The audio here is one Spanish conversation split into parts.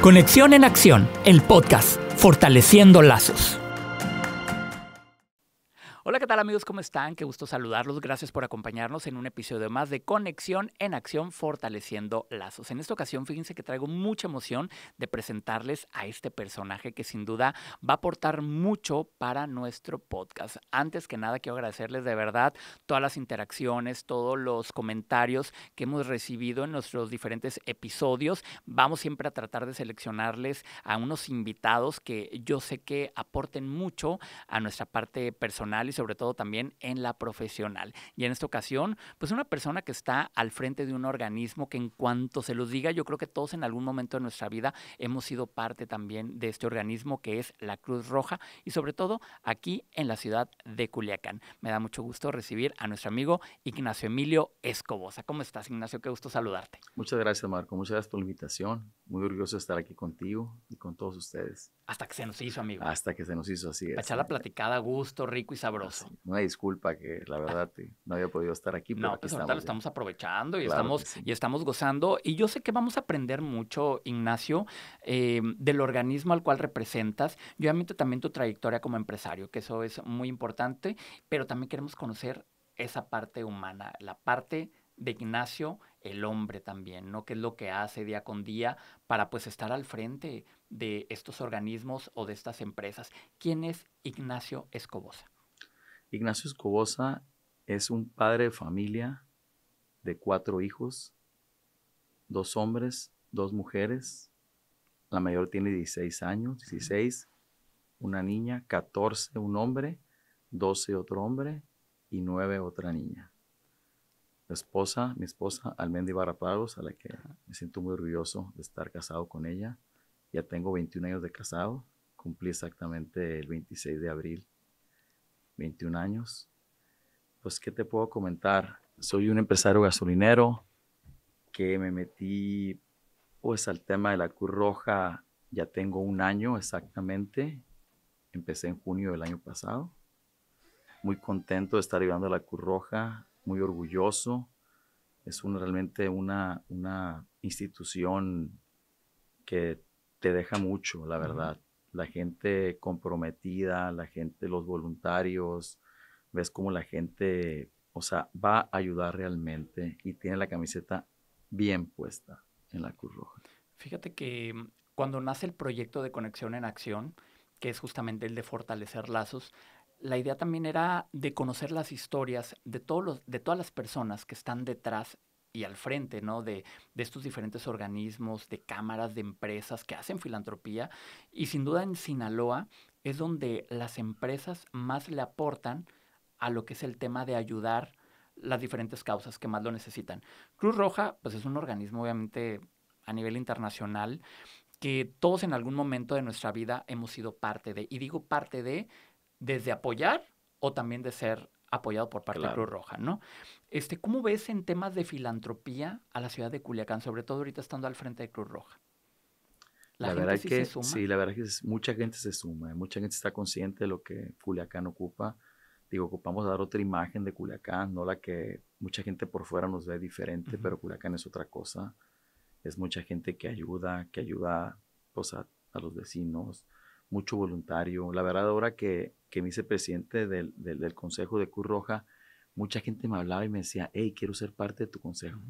Conexión en Acción, el podcast, fortaleciendo lazos. Hola, ¿qué tal amigos? ¿Cómo están? Qué gusto saludarlos. Gracias por acompañarnos en un episodio más de Conexión en Acción, fortaleciendo lazos. En esta ocasión, fíjense que traigo mucha emoción de presentarles a este personaje que sin duda va a aportar mucho para nuestro podcast. Antes que nada, quiero agradecerles de verdad todas las interacciones, todos los comentarios que hemos recibido en nuestros diferentes episodios. Vamos siempre a tratar de seleccionarles a unos invitados que yo sé que aporten mucho a nuestra parte personal sobre todo también en la profesional. Y en esta ocasión, pues una persona que está al frente de un organismo que en cuanto se los diga, yo creo que todos en algún momento de nuestra vida hemos sido parte también de este organismo que es la Cruz Roja y sobre todo aquí en la ciudad de Culiacán. Me da mucho gusto recibir a nuestro amigo Ignacio Emilio Escobosa. ¿Cómo estás, Ignacio? Qué gusto saludarte. Muchas gracias, Marco. Muchas gracias por la invitación. Muy orgulloso de estar aquí contigo y con todos ustedes. Hasta que se nos hizo, amigo. Hasta que se nos hizo, así es. echar la platicada gusto, rico y sabroso. Una disculpa que la verdad no había podido estar aquí. Pero no, aquí pues lo estamos aprovechando y, estamos, y estamos gozando. Y yo sé que vamos a aprender mucho, Ignacio, em, del organismo al cual representas. Yo obviamente también tu trayectoria como empresario, que eso es muy importante. Pero también queremos conocer esa parte humana, la parte de Ignacio el hombre también, ¿no? ¿Qué es lo que hace día con día para pues estar al frente de estos organismos o de estas empresas? ¿Quién es Ignacio Escobosa? Ignacio Escobosa es un padre de familia de cuatro hijos, dos hombres, dos mujeres. La mayor tiene 16 años, 16, una niña, 14 un hombre, 12 otro hombre y 9 otra niña esposa, mi esposa Almendi Barapagos, a la que me siento muy orgulloso de estar casado con ella. Ya tengo 21 años de casado, cumplí exactamente el 26 de abril, 21 años. Pues, ¿qué te puedo comentar? Soy un empresario gasolinero que me metí pues al tema de la Cruz Roja ya tengo un año exactamente. Empecé en junio del año pasado. Muy contento de estar llevando a la Cruz Roja muy orgulloso. Es un, realmente una, una institución que te deja mucho, la verdad. La gente comprometida, la gente, los voluntarios, ves cómo la gente, o sea, va a ayudar realmente y tiene la camiseta bien puesta en la Cruz Roja. Fíjate que mm, cuando nace el proyecto de Conexión en Acción, que es justamente el de fortalecer lazos, la idea también era de conocer las historias de, todos los, de todas las personas que están detrás y al frente ¿no? de, estos diferentes organismos, de cámaras, de empresas que hacen filantropía. Y sin duda en Sinaloa es donde las empresas más le aportan a lo que es el tema de ayudar las diferentes causas que más lo necesitan. Cruz Roja, pues es un organismo obviamente a nivel internacional que todos en algún momento de nuestra vida hemos sido parte de. Y digo parte de desde apoyar o también de ser apoyado por parte de Cruz Roja, ¿no? Este, ¿Cómo ves en temas de filantropía a la ciudad de Culiacán, sobre todo ahorita estando al frente de Cruz Roja? La, verdad que sí, la verdad es que mucha gente se suma, mucha gente está consciente de lo que Culiacán ocupa. Digo, ocupamos dar otra imagen de Culiacán, no la que mucha gente por fuera nos ve diferente, pero Culiacán es otra cosa. Es mucha gente que ayuda, que ayuda pues, a los vecinos, mucho voluntario. La verdad, ahora que, que me hice presidente del, Consejo de Cruz Roja, mucha gente me hablaba y me decía, hey, quiero ser parte de tu consejo.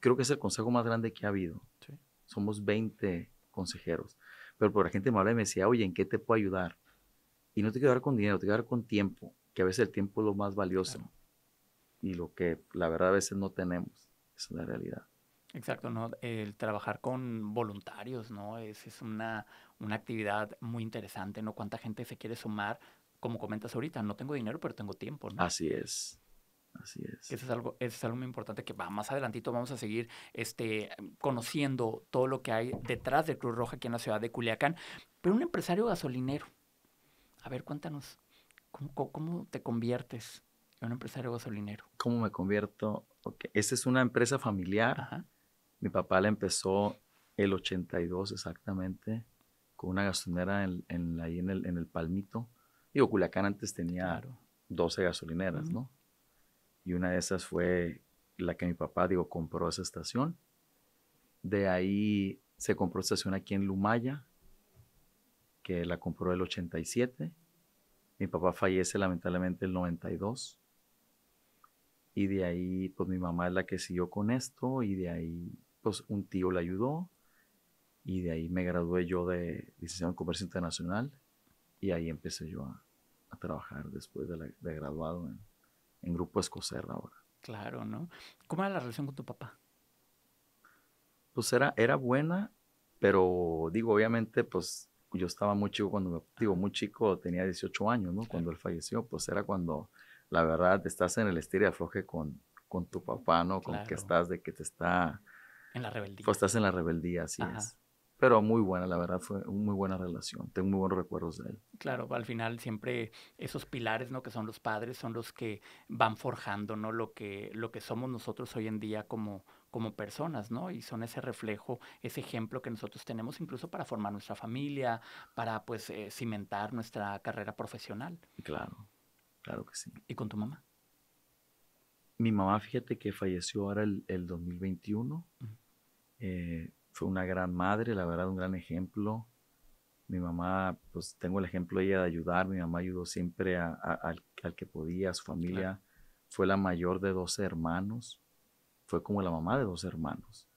Creo que es el consejo más grande que ha habido. Somos 20 consejeros. Pero por la gente me hablaba y me decía, oye, ¿en qué te puedo ayudar? Y no te quiero con dinero, te quiero dar con tiempo, que a veces el tiempo es lo más valioso. Y lo que la verdad a veces no tenemos. es la realidad. Exacto, ¿no? El trabajar con voluntarios, ¿no? Es, una, una actividad muy interesante, ¿no? Cuánta gente se quiere sumar, como comentas ahorita, no tengo dinero, pero tengo tiempo, ¿no? Así es. Así es. Eso es algo, es algo muy importante que va más adelantito. Vamos a seguir este, conociendo todo lo que hay detrás de Cruz Roja aquí en la ciudad de Culiacán. Pero un empresario gasolinero. A ver, cuéntanos, ¿cómo, cómo te conviertes en un empresario gasolinero? ¿Cómo me convierto? Okay. Esta es una empresa familiar. Ajá. Mi papá la empezó el 82 exactamente con una gasolinera en, ahí en el, Palmito. Y Culiacán antes tenía 12 gasolineras, ¿no? Y una de esas fue la que mi papá, digo, compró esa estación. De ahí se compró estación aquí en Lumaya, que la compró el 87. Mi papá fallece lamentablemente el 92. Y de ahí, pues mi mamá es la que siguió con esto y de ahí un tío le ayudó y de ahí me gradué yo de licenciado en comercio internacional y ahí empecé yo a, trabajar después de, graduado en, Grupo Escocer ahora. Claro, ¿no? ¿Cómo era la relación con tu papá? Pues era, era buena, pero digo, obviamente, pues yo estaba muy chico cuando, digo, muy chico, tenía 18 años, ¿no? Cuando él falleció, pues era cuando, la verdad, estás en el estilo de afloje con, con tu papá, ¿no? Con que estás, de que te está en la rebeldía. Pues estás en la rebeldía, así es. Pero muy buena, la verdad, fue una muy buena relación. Tengo muy buenos recuerdos de él. Claro, al final siempre esos pilares, ¿no? Que son los padres, son los que van forjando, ¿no? Lo que, lo que somos nosotros hoy en día como, como personas, ¿no? Y son ese reflejo, ese ejemplo que nosotros tenemos incluso para formar nuestra familia, para pues eh, cimentar nuestra carrera profesional. Claro, claro que sí. ¿Y con tu mamá? mi mamá, fíjate que falleció ahora el, 2021. Eh, fue una gran madre, la verdad, un gran ejemplo. Mi mamá, pues tengo el ejemplo de ella de ayudar. Mi mamá ayudó siempre al, que podía, a su familia. Fue la mayor de 12 hermanos. Fue como la mamá de dos hermanos.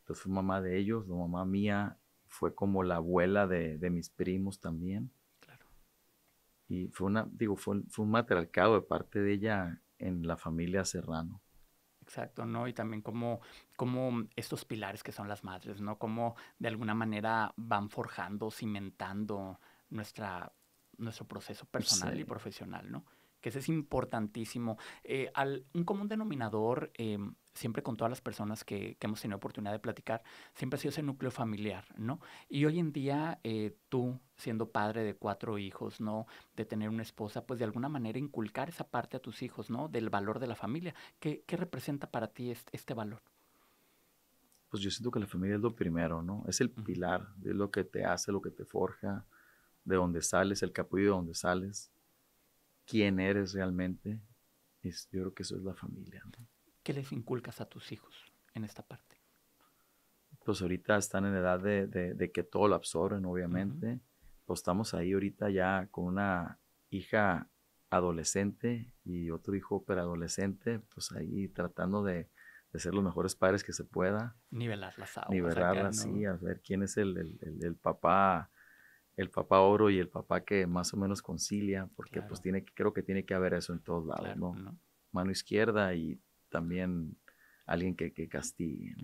Entonces fue mamá de ellos, la mamá mía fue como la abuela de, mis primos también. Claro. Y fue una, digo, fue, fue un matriarcado de parte de ella en la familia Serrano. Exacto, ¿no? Y también como, estos pilares que son las madres, ¿no? Como de alguna manera van forjando, cimentando nuestra, nuestro proceso personal y profesional, ¿no? que eso es importantísimo. Eh, un común denominador, em, siempre con todas las personas que, hemos tenido oportunidad de platicar, siempre ha sido ese núcleo familiar, ¿no? Y hoy en día eh, tú, siendo padre de cuatro hijos, ¿no? De tener una esposa, pues de alguna manera inculcar esa parte a tus hijos, ¿no? Del valor de la familia. ¿Qué, representa para ti este, valor? Pues yo siento que la familia es lo primero, ¿no? Es el pilar, es lo que te hace, lo que te forja, de dónde sales, el capullo de dónde sales quién eres realmente, es, yo creo que eso es la familia. ¿Qué les inculcas a tus hijos en esta parte? Pues ahorita están en edad de, que todo lo absorben, obviamente. Pues estamos ahí ahorita ya con una hija adolescente y otro hijo preadolescente, pues ahí tratando de, ser los mejores padres que se pueda. Nivelar las aguas. Nivelarlas, sí, a ver quién es el, el, el papá el papá oro y el papá que más o menos concilia, porque pues tiene, creo que tiene que haber eso en todos lados, ¿no? Mano izquierda y también alguien que, castigue,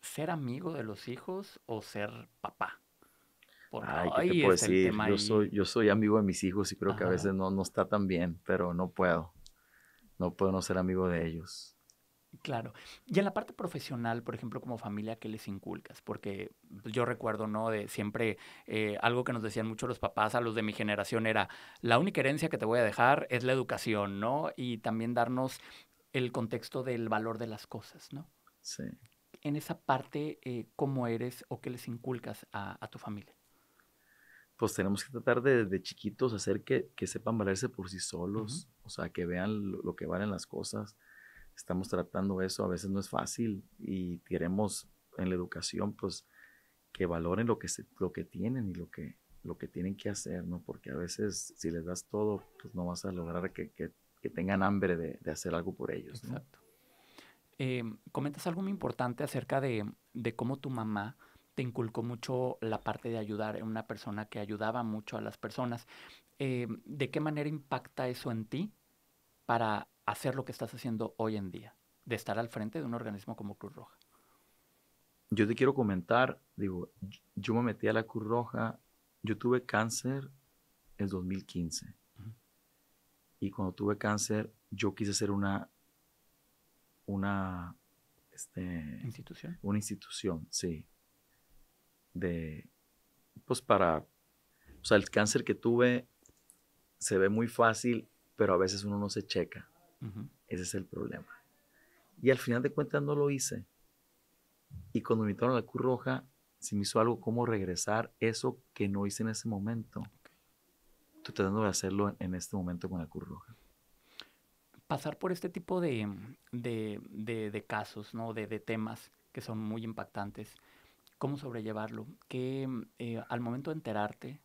¿Ser amigo de los hijos o ser papá? Ay, puedo Yo soy, yo soy amigo de mis hijos y creo que a veces no, no está tan bien, pero no puedo. No puedo no ser amigo de ellos. Claro. Y en la parte profesional, por ejemplo, como familia, ¿qué les inculcas? Porque pues, yo recuerdo, ¿no? De siempre eh, algo que nos decían mucho los papás a los de mi generación era, la única herencia que te voy a dejar es la educación, ¿no? Y también darnos el contexto del valor de las cosas, ¿no? Sí. En esa parte, eh, ¿cómo eres o qué les inculcas a, tu familia? Pues tenemos que tratar de, desde chiquitos hacer que, sepan valerse por sí solos, o sea, que vean lo que valen las cosas estamos tratando eso, a veces no es fácil y queremos en la educación, pues, que valoren lo que, se, lo que tienen y lo que, lo que tienen que hacer, ¿no? Porque a veces si les das todo, pues no vas a lograr que, tengan hambre de, hacer algo por ellos. Em, comentas algo muy importante acerca de, cómo tu mamá te inculcó mucho la parte de ayudar, en una persona que ayudaba mucho a las personas. Em, ¿De qué manera impacta eso en ti para hacer lo que estás haciendo hoy en día, de estar al frente de un organismo como Cruz Roja? Yo te quiero comentar, digo, yo me metí a la Cruz Roja, yo tuve cáncer en 2015. Y cuando tuve cáncer, yo quise ser una, una, este, institución. Una institución, sí. De, pues para, o sea, el cáncer que tuve se ve muy fácil, pero a veces uno no se checa. Ese es el problema. Y al final de cuentas no lo hice. Y cuando me invitaron a la Cruz Roja, se me hizo algo como regresar eso que no hice en ese momento. Estoy tratando de hacerlo en, este momento con la Cruz Roja pasar por este tipo de, de, casos, ¿no? de, temas que son muy impactantes, ¿cómo sobrellevarlo? ¿Qué, eh, al momento de enterarte,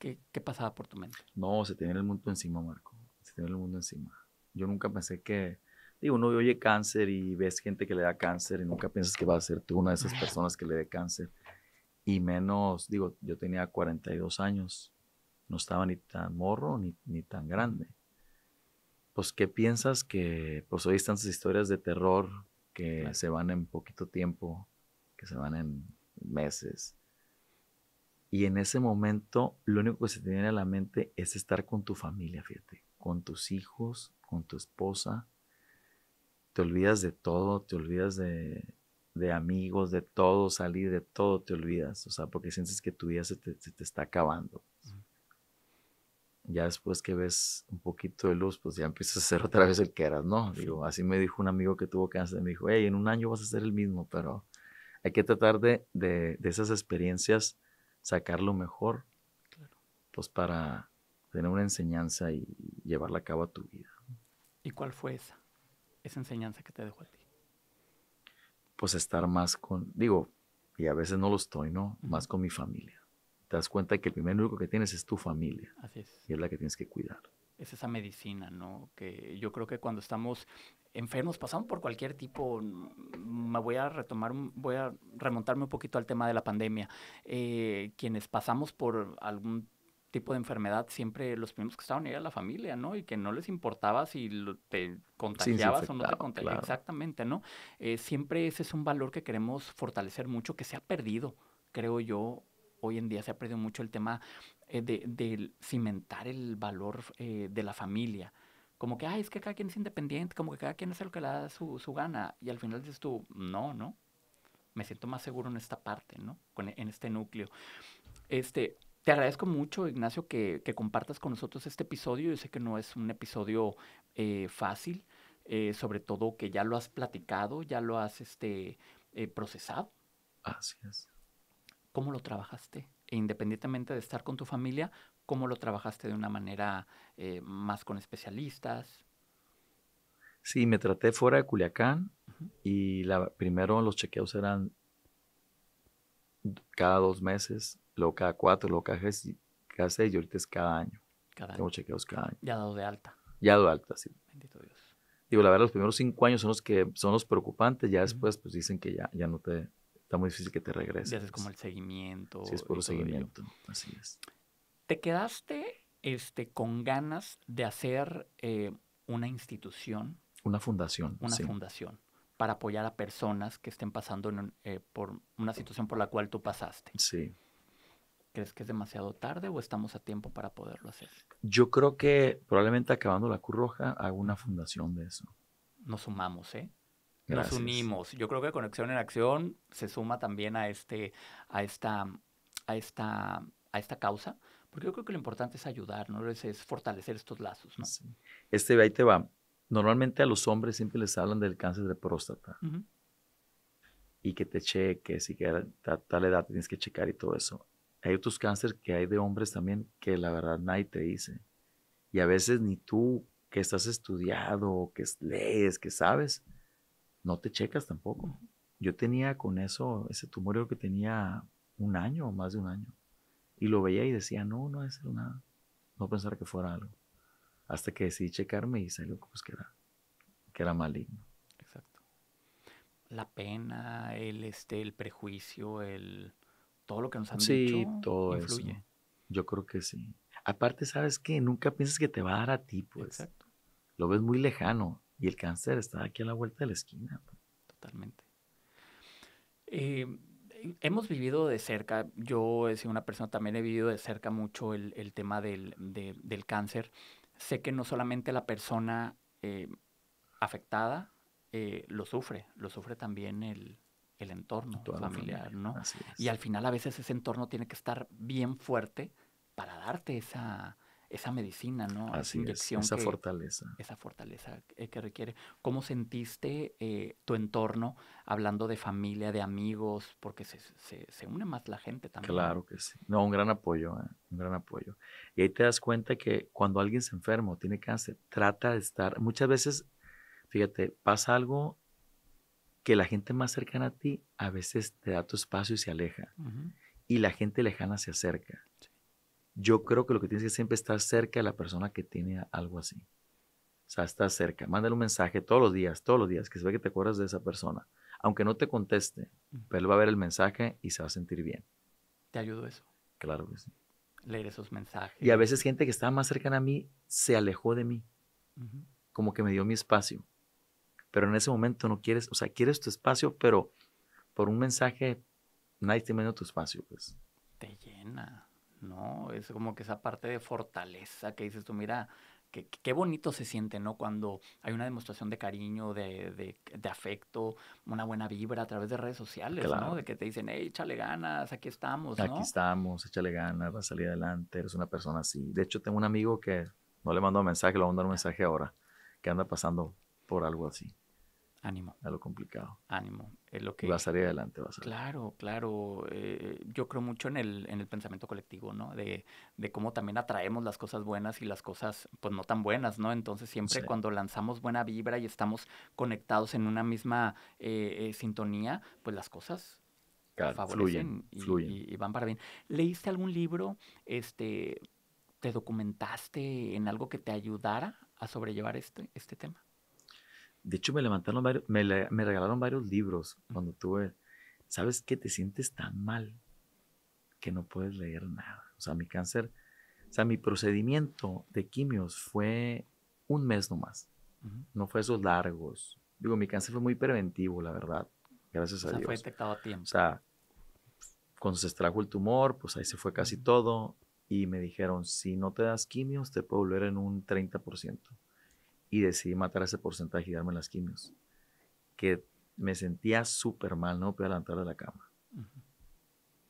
¿qué, ¿qué, pasaba por tu mente? No, se tenía el mundo encima, Marco. Se tenía el mundo encima. Yo nunca pensé que, digo, uno oye cáncer y ves gente que le da cáncer y nunca piensas que va a ser tú una de esas personas que le dé cáncer. Y menos, digo, yo tenía 42 años, no estaba ni tan morro ni, tan grande. Pues, ¿qué piensas que, pues hoy tantas historias de terror que se van en poquito tiempo, que se van en meses? Y en ese momento, lo único que se tiene viene a la mente es estar con tu familia, fíjate con tus hijos, con tu esposa. Te olvidas de todo, te olvidas de, amigos, de todo, salir de todo, te olvidas. O sea, porque sientes que tu vida se te, está acabando. Ya después que ves un poquito de luz, pues ya empiezas a ser otra vez el que eras, ¿no? Digo, así me dijo un amigo que tuvo cáncer, me dijo, hey, en un año vas a ser el mismo, pero hay que tratar de, esas experiencias, sacar lo mejor, pues para tener una enseñanza y llevarla a cabo a tu vida. ¿Y cuál fue esa? Esa enseñanza que te dejó a ti. Pues estar más con, digo, y a veces no lo estoy, ¿no? Más con mi familia. Te das cuenta que el primer único que tienes es tu familia. Así es. Y es la que tienes que cuidar. Es esa medicina, ¿no? Que yo creo que cuando estamos enfermos, pasamos por cualquier tipo, mm, me voy a retomar, voy a remontarme un poquito al tema de la pandemia. Eh, quienes pasamos por algún tipo de enfermedad, siempre los primeros que estaban era la familia, ¿no? Y que no les importaba si te contagiabas o no te contagiabas. Exactamente, ¿no? Eh, siempre ese es un valor que queremos fortalecer mucho, que se ha perdido, creo yo. Hoy en día se ha perdido mucho el tema eh, de, cimentar el valor eh, de la familia. Como que, ay es que cada quien es independiente, como que cada quien hace lo que le da su, su gana. Y al final dices tú, no, no, me siento más seguro en esta parte, ¿no? Con, en este núcleo. Este, te agradezco mucho, Ignacio, que, compartas con nosotros este episodio. Yo sé que no es un episodio eh, fácil, eh, sobre todo que ya lo has platicado, ya lo has este, eh, procesado. Así es. ¿Cómo lo trabajaste? E independientemente de estar con tu familia, ¿cómo lo trabajaste de una manera más con especialistas? Sí, me traté fuera de Culiacán y primero los chequeos eran cada dos meses luego cada cuatro, luego cada, seis, y ahorita es cada año. Cada Tengo año. chequeos cada año. Ya dado de alta. Ya dado de alta, sí. Bendito Dios. Digo, la verdad, los primeros cinco años son los que son los preocupantes, ya después pues dicen que ya, ya no te, está muy difícil que te regreses. Ya haces como el seguimiento. Sí, es por el seguimiento, así es. ¿Te quedaste este, con ganas de hacer eh, una institución? Una fundación. Una fundación para apoyar a personas que estén pasando eh, por una situación por la cual tú pasaste. Sí. ¿Crees que es demasiado tarde o estamos a tiempo para poderlo hacer? Yo creo que probablemente acabando la Cruz Roja hago una fundación de eso. Nos sumamos, ¿eh? Nos unimos. Yo creo que Conexión en Acción se suma también a este, a esta, a esta, a esta causa, porque yo creo que lo importante es ayudar, ¿no? Es, fortalecer estos lazos, ¿no? Este, ahí te va. Normalmente a los hombres siempre les hablan del cáncer de próstata. Y que te cheques y que a tal edad tienes que checar y todo eso hay otros cánceres que hay de hombres también que la verdad nadie te dice. Y a veces ni tú que estás estudiado, que lees, que sabes, no te checas tampoco. Yo tenía con eso, ese tumor que tenía un año o más de un año. Y lo veía y decía, no, no es nada. No pensar que fuera algo. Hasta que decidí checarme y salió pues, que, era, que era maligno. Exacto. La pena, el, este, el prejuicio, el todo lo que nos han sí, dicho todo influye. Yo creo que sí. Aparte, ¿sabes qué? Nunca piensas que te va a dar a ti, pues. Exacto. Lo ves muy lejano y el cáncer está aquí a la vuelta de la esquina. Totalmente. Eh, hemos vivido de cerca, yo he sido una persona, también he vivido de cerca mucho el, tema del, cáncer. Sé que no solamente la persona eh, afectada eh, lo sufre, lo sufre también el, el entorno familiar, ¿no? Y al final a veces ese entorno tiene que estar bien fuerte para darte esa, esa medicina, ¿no? inyección esa fortaleza. Esa fortaleza que, requiere. ¿Cómo sentiste eh, tu entorno hablando de familia, de amigos? Porque se, une más la gente también. Claro que sí. No, un gran apoyo, ¿eh? un gran apoyo. Y ahí te das cuenta que cuando alguien se enferma tiene cáncer, trata de estar, muchas veces, fíjate, pasa algo que la gente más cercana a ti a veces te da tu espacio y se aleja. Y la gente lejana se acerca. Yo creo que lo que tienes que siempre estar cerca de la persona que tiene algo así. O sea, estar cerca. Mándale un mensaje todos los días, todos los días, que se ve que te acuerdas de esa persona. Aunque no te conteste, pero él va a ver el mensaje y se va a sentir bien. ¿Te ayudó eso? Claro que sí. Leer esos mensajes. Y a veces gente que estaba más cercana a mí se alejó de mí. Como que me dio mi espacio pero en ese momento no quieres, o sea, quieres tu espacio, pero por un mensaje nadie te menos tu espacio, pues. Te llena, ¿no? Es como que esa parte de fortaleza que dices tú, mira, qué bonito se siente, ¿no? Cuando hay una demostración de cariño, de, de, afecto, una buena vibra a través de redes sociales, ¿no? De que te dicen, hey, échale ganas, aquí estamos, ¿no? Aquí estamos, échale ganas, va a salir adelante, eres una persona así. De hecho, tengo un amigo que no le mando un mensaje, le voy a mandar un mensaje ahora, que anda pasando por algo así. Ánimo. A lo complicado. Ánimo. Es lo que... vas a ir adelante, vas Claro, claro. Eh, yo creo mucho en el, en el pensamiento colectivo, ¿no? De, de, cómo también atraemos las cosas buenas y las cosas, pues, no tan buenas, ¿no? Entonces, siempre cuando lanzamos buena vibra y estamos conectados en una misma eh, eh, sintonía, pues las cosas fluyen, y, y, van para bien. ¿Leíste algún libro, este, te documentaste en algo que te ayudara a sobrellevar este, este tema? De hecho, me levantaron varios, me, regalaron varios libros cuando tuve. ¿Sabes qué? Te sientes tan mal que no puedes leer nada. O sea, mi cáncer, o sea, mi procedimiento de quimios fue un mes nomás. No fue esos largos. Digo, mi cáncer fue muy preventivo, la verdad. Gracias a Dios. fue detectado a tiempo. O sea, cuando se extrajo el tumor, pues ahí se fue casi todo. Y me dijeron, si no te das quimios, te puedo volver en un 30% y decidí matar ese porcentaje y darme las quimios. Que me sentía súper mal, no podía levantar de la cama.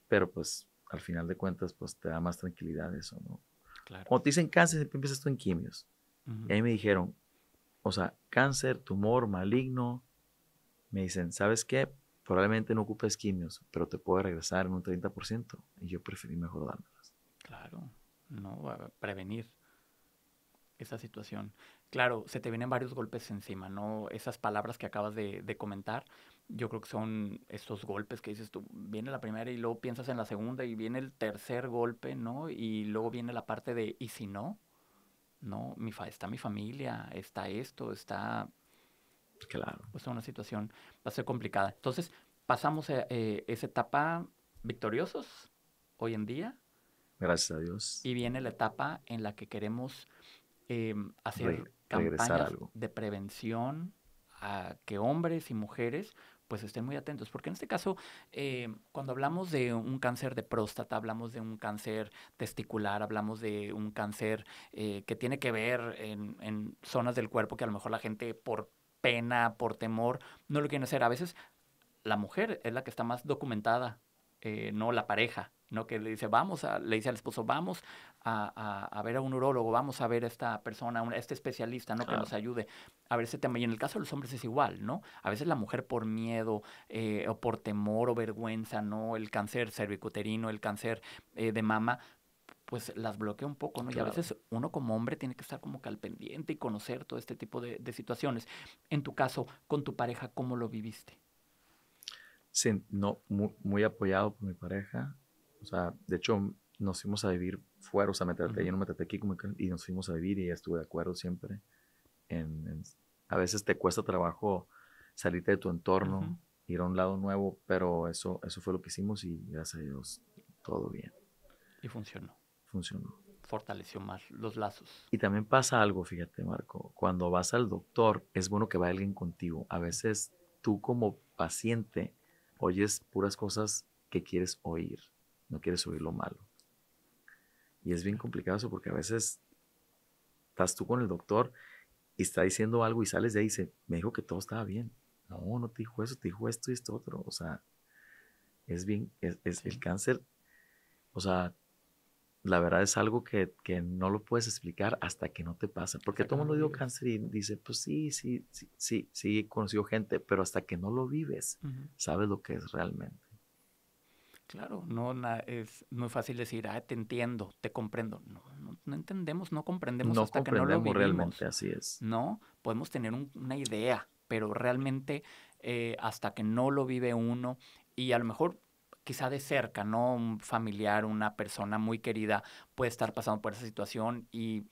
Pero pues al final de cuentas, pues te da más tranquilidad eso, ¿no? Claro. Cuando te dicen cáncer, siempre empiezas tú en quimios. Y ahí me dijeron, o sea, cáncer, tumor maligno. Me dicen, ¿sabes qué? Probablemente no ocupes quimios, pero te puede regresar en un 30%. Y yo preferí mejor dármelas. Claro, no, prevenir esa situación. Claro, se te vienen varios golpes encima, ¿no? Esas palabras que acabas de, comentar, yo creo que son estos golpes que dices tú, viene la primera y luego piensas en la segunda y viene el tercer golpe, ¿no? Y luego viene la parte de, ¿y si no? No, mi fa está mi familia, está esto, está... Pues, claro. Pues una situación va a ser complicada. Entonces, pasamos eh, eh, esa etapa victoriosos hoy en día. Gracias a Dios. Y viene la etapa en la que queremos Em, hacer campañas de prevención a que hombres y mujeres pues estén muy atentos, porque en este caso, em, cuando hablamos de un cáncer de próstata, hablamos de un cáncer testicular, hablamos de un cáncer eh, que tiene que ver en, en, zonas del cuerpo que a lo mejor la gente por pena, por temor, no lo quiere hacer. A veces la mujer es la que está más documentada, eh, no la pareja. ¿no? Que le dice, vamos, a, le dice al esposo, vamos a, ver a un urólogo, vamos a ver a esta persona, a este especialista, ¿no? Que nos ayude a ver ese tema. Y en el caso de los hombres es igual, ¿no? A veces la mujer por miedo eh, o por temor o vergüenza, ¿no? El cáncer cervicuterino, el cáncer eh, de mama, pues las bloquea un poco, ¿no? Y a veces uno como hombre tiene que estar como que al pendiente y conocer todo este tipo de, de situaciones. En tu caso, con tu pareja, ¿cómo lo viviste? Sí, no, muy apoyado por mi pareja. O sea, de hecho, nos fuimos a vivir fuera, o sea, meterte ahí, no meterte aquí y nos fuimos a vivir y ya estuve de acuerdo siempre. a veces te cuesta trabajo salirte de tu entorno, ir a un lado nuevo, pero eso, eso fue lo que hicimos y gracias a Dios todo bien. Y funcionó. Funcionó. Fortaleció más los lazos. Y también pasa algo, fíjate, Marco. Cuando vas al doctor, es bueno que vaya alguien contigo. A veces tú como paciente oyes puras cosas que quieres oír no quieres oír lo malo. Y es bien complicado eso porque a veces estás tú con el doctor y está diciendo algo y sales de ahí y dice, me dijo que todo estaba bien. No, no te dijo eso, te dijo esto y esto otro. O sea, es bien, es, el cáncer, o sea, la verdad es algo que, no lo puedes explicar hasta que no te pasa. Porque todo el mundo digo cáncer y dice, pues sí, sí, sí, sí, sí, he conocido gente, pero hasta que no lo vives, sabes lo que es realmente. Claro, no es muy fácil decir, ah, te entiendo, te comprendo. No, no, entendemos, no comprendemos no hasta que no lo vivimos. realmente, así es. No, podemos tener una idea, pero realmente eh, hasta que no lo vive uno y a lo mejor quizá de cerca, ¿no? Un familiar, una persona muy querida puede estar pasando por esa situación y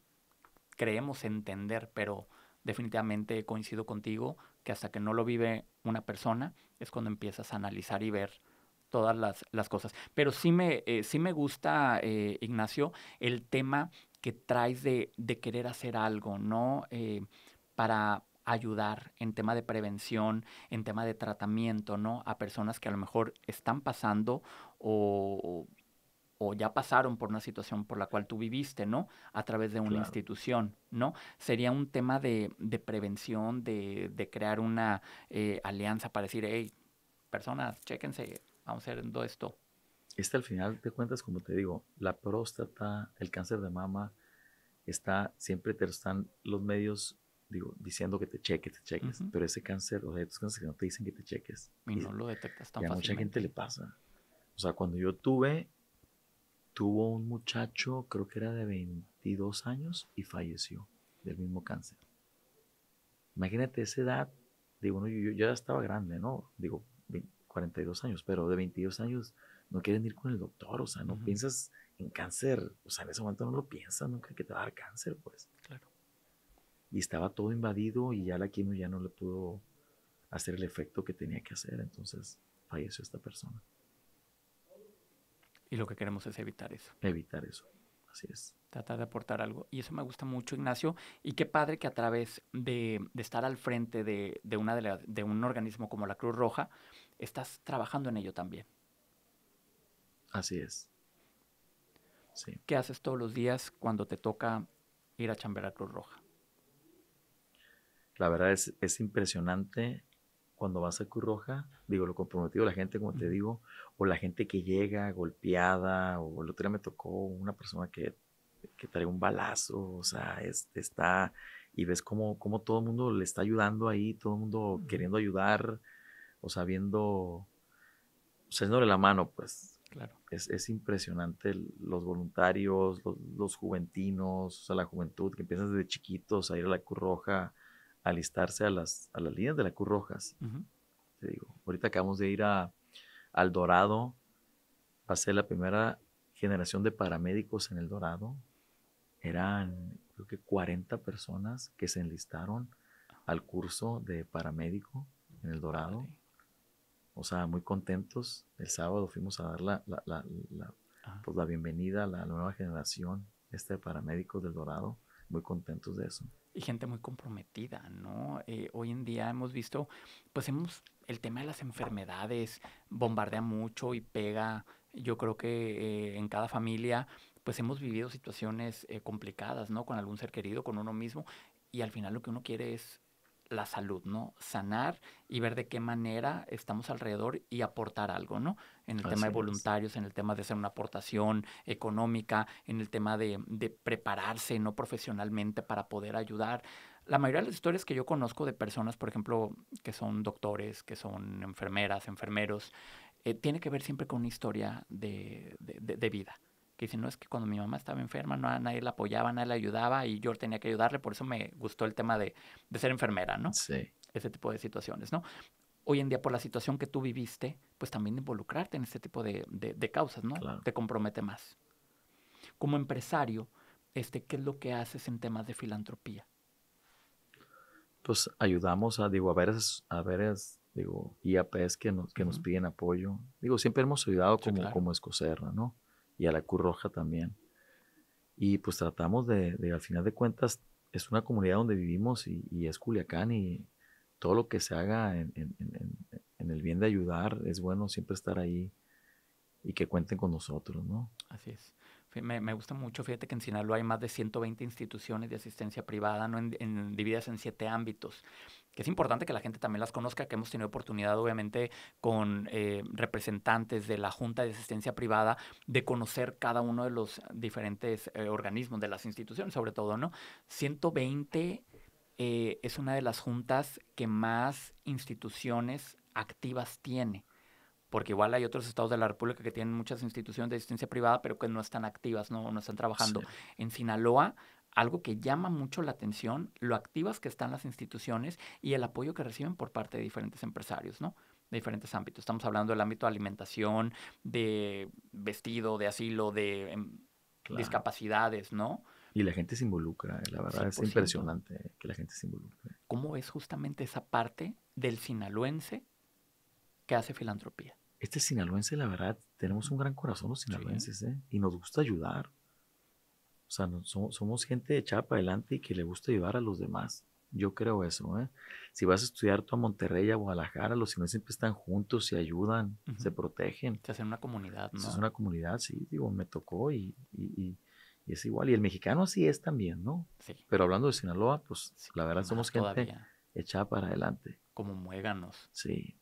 creemos entender, pero definitivamente coincido contigo que hasta que no lo vive una persona es cuando empiezas a analizar y ver todas las, las cosas. Pero sí me, eh, sí me gusta, eh, Ignacio, el tema que traes de, de querer hacer algo, ¿no? Eh, para ayudar en tema de prevención, en tema de tratamiento, ¿no? A personas que a lo mejor están pasando o, ya pasaron por una situación por la cual tú viviste, ¿no? A través de una institución, ¿no? Sería un tema de, prevención, de, de, crear una alianza para decir, hey, personas, chéquense, vamos haciendo esto. Este al final te cuentas, como te digo, la próstata, el cáncer de mama, está, siempre te están los medios, digo, diciendo que te cheques, te cheques, pero ese cáncer, o sea, estos cánceres que no te dicen que te cheques. Y, no lo detectas tan y a mucha gente le pasa. O sea, cuando yo tuve, tuvo un muchacho, creo que era de 22 años, y falleció del mismo cáncer. Imagínate esa edad, digo, no, yo ya estaba grande, ¿no? Digo, 42 años, pero de 22 años no quieren ir con el doctor, o sea, no piensas en cáncer, o sea, en ese momento no lo piensas, nunca que te va a dar cáncer, pues. Claro. Y estaba todo invadido y ya la quimio ya no le pudo hacer el efecto que tenía que hacer, entonces falleció esta persona. Y lo que queremos es evitar eso. Evitar eso, así es. Tratar de aportar algo. Y eso me gusta mucho, Ignacio. Y qué padre que a través de, estar al frente de, una de un organismo como la Cruz Roja, estás trabajando en ello también. Así es. Sí. ¿Qué haces todos los días cuando te toca ir a chambear a Cruz Roja? La verdad es, es impresionante cuando vas a Cruz Roja, digo, lo comprometido la gente, como te digo, o la gente que llega golpeada, o el otro día me tocó una persona que, que trae un balazo, o sea, este, está, y ves cómo, cómo todo el mundo le está ayudando ahí, todo el mundo queriendo ayudar, o sea, viendo, de la mano, pues. Claro. Es, es impresionante los voluntarios, los, juventinos, o sea, la juventud que empiezan desde chiquitos a ir a la Cruz Roja, a alistarse a las, las líneas de la Cruz Rojas. Te digo, ahorita acabamos de ir a, al Dorado, a ser la primera generación de paramédicos en el Dorado. Eran, creo que 40 personas que se enlistaron al curso de paramédico en el Dorado o sea, muy contentos. El sábado fuimos a dar la, la, la, ah. pues, la bienvenida a la nueva generación este de paramédicos del Dorado, muy contentos de eso. Y gente muy comprometida, ¿no? Eh, hoy en día hemos visto, pues hemos, el tema de las enfermedades bombardea mucho y pega, yo creo que eh, en cada familia, pues hemos vivido situaciones eh, complicadas, ¿no? Con algún ser querido, con uno mismo, y al final lo que uno quiere es la salud, ¿no? Sanar y ver de qué manera estamos alrededor y aportar algo, ¿no? En el tema de voluntarios, en el tema de hacer una aportación económica, en el tema de, de prepararse, ¿no? Profesionalmente para poder ayudar. La mayoría de las historias que yo conozco de personas, por ejemplo, que son doctores, que son enfermeras, enfermeros, eh, tiene que ver siempre con una historia de, de, de vida que dicen, no, es que cuando mi mamá estaba enferma, no, nadie la apoyaba, nadie la ayudaba y yo tenía que ayudarle, por eso me gustó el tema de, de ser enfermera, ¿no? Sí. Ese tipo de situaciones, ¿no? Hoy en día, por la situación que tú viviste, pues también involucrarte en este tipo de, de, causas, ¿no? Claro. Te compromete más. Como empresario, este, ¿qué es lo que haces en temas de filantropía? Pues ayudamos a, digo, a ver, a ver digo, IAPs que nos, que nos piden apoyo. Digo, siempre hemos ayudado como, como escocerra, ¿no? y a la Cruz Roja también. Y pues tratamos de, al final de cuentas, es una comunidad donde vivimos y, es Culiacán y todo lo que se haga en, el bien de ayudar, es bueno siempre estar ahí y que cuenten con nosotros, ¿no? Así es. Me, me gusta mucho, fíjate que en Sinaloa hay más de 120 instituciones de asistencia privada, ¿no? divididas en siete ámbitos que es importante que la gente también las conozca, que hemos tenido oportunidad obviamente con eh, representantes de la Junta de Asistencia Privada de conocer cada uno de los diferentes eh, organismos, de las instituciones sobre todo, ¿no? 120 eh, es una de las juntas que más instituciones activas tiene porque igual hay otros estados de la República que tienen muchas instituciones de asistencia privada, pero que no están activas, no, no están trabajando. En Sinaloa algo que llama mucho la atención, lo activas que están las instituciones y el apoyo que reciben por parte de diferentes empresarios, ¿no? de diferentes ámbitos. Estamos hablando del ámbito de alimentación, de vestido, de asilo, de em, discapacidades, ¿no? Y la gente se involucra, eh, la verdad es impresionante que la gente se involucre. ¿Cómo es justamente esa parte del sinaloense que hace filantropía? Este sinaloense, la verdad, tenemos un gran corazón los sinaloenses, ¿eh? Y nos gusta ayudar. O sea, somos, gente de para adelante y que le gusta ayudar a los demás. Yo creo eso. ¿eh? Si vas a estudiar tú a Monterrey, a Guadalajara, los señores siempre están juntos, se ayudan, se protegen. Se hacen una comunidad, ¿no? Se una comunidad, sí, digo, me tocó y, es igual. Y el mexicano así es también, ¿no? Sí. Pero hablando de Sinaloa, pues la verdad somos gente echada para adelante. Como muéganos. Sí.